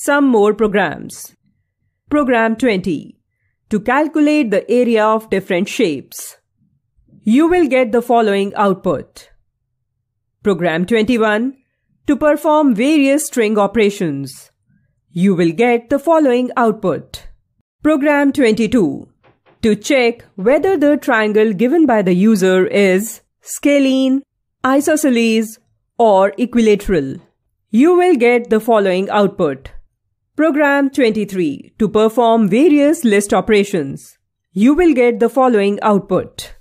some more programs. Program 20. To calculate the area of different shapes. You will get the following output. Program 21. To perform various string operations. You will get the following output. Program 22. To check whether the triangle given by the user is scalene, isosceles, or equilateral. You will get the following output. Program 23 to perform various list operations. You will get the following output.